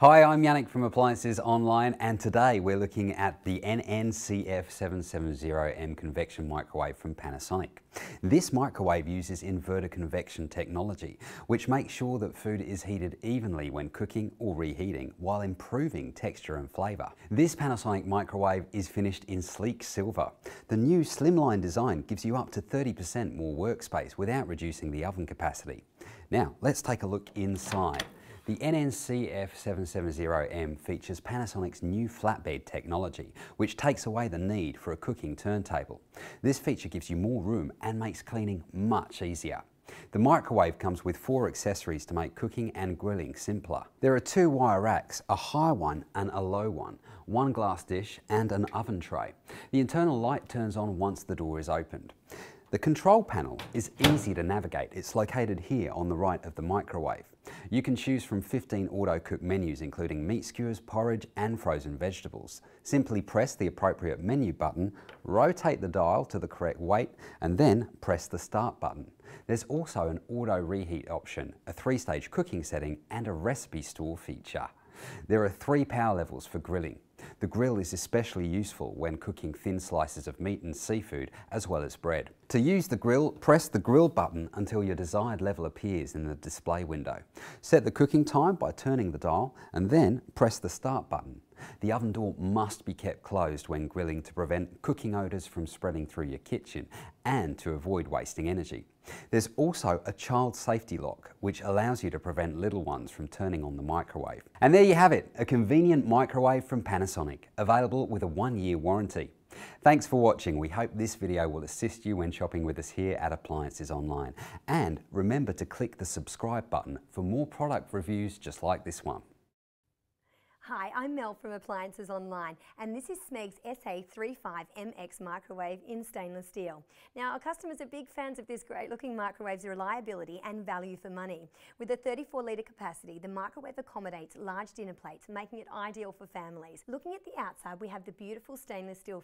Hi, I'm Yannick from Appliances Online, and today we're looking at the NNCF770M convection microwave from Panasonic. This microwave uses inverter convection technology, which makes sure that food is heated evenly when cooking or reheating, while improving texture and flavour. This Panasonic microwave is finished in sleek silver. The new slimline design gives you up to 30% more workspace without reducing the oven capacity. Now, let's take a look inside. The NNCF770M features Panasonic's new flatbed technology, which takes away the need for a cooking turntable. This feature gives you more room and makes cleaning much easier. The microwave comes with four accessories to make cooking and grilling simpler. There are two wire racks, a high one and a low one, one glass dish and an oven tray. The internal light turns on once the door is opened. The control panel is easy to navigate. It's located here on the right of the microwave. You can choose from 15 auto-cook menus including meat skewers, porridge and frozen vegetables. Simply press the appropriate menu button, rotate the dial to the correct weight and then press the start button. There's also an auto reheat option, a three-stage cooking setting and a recipe store feature. There are three power levels for grilling, the grill is especially useful when cooking thin slices of meat and seafood, as well as bread. To use the grill, press the grill button until your desired level appears in the display window. Set the cooking time by turning the dial and then press the start button. The oven door must be kept closed when grilling to prevent cooking odours from spreading through your kitchen and to avoid wasting energy. There's also a child safety lock, which allows you to prevent little ones from turning on the microwave. And there you have it, a convenient microwave from Panasonic, available with a one-year warranty. Thanks for watching. We hope this video will assist you when shopping with us here at Appliances Online. And remember to click the subscribe button for more product reviews just like this one. Hi, I'm Mel from Appliances Online and this is Smeg's SA35MX microwave in stainless steel. Now our customers are big fans of this great looking microwave's reliability and value for money. With a 34 litre capacity, the microwave accommodates large dinner plates, making it ideal for families. Looking at the outside, we have the beautiful stainless steel